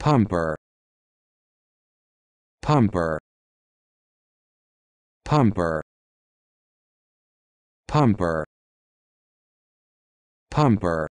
pumper pumper pumper pumper pumper